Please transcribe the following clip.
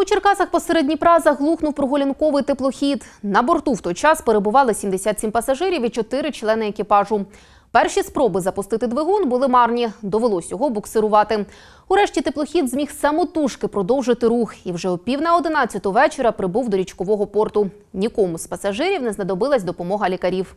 У Черкасах посеред Дніпра заглухнув прогулянковий теплохід. На борту в той час перебували 77 пасажирів і 4 члени екіпажу. Перші спроби запустити двигун були марні, довелось його буксирувати. Урешті теплохід зміг самотужки продовжити рух і вже о пів на одинадцяту вечора прибув до річкового порту. Нікому з пасажирів не знадобилась допомога лікарів.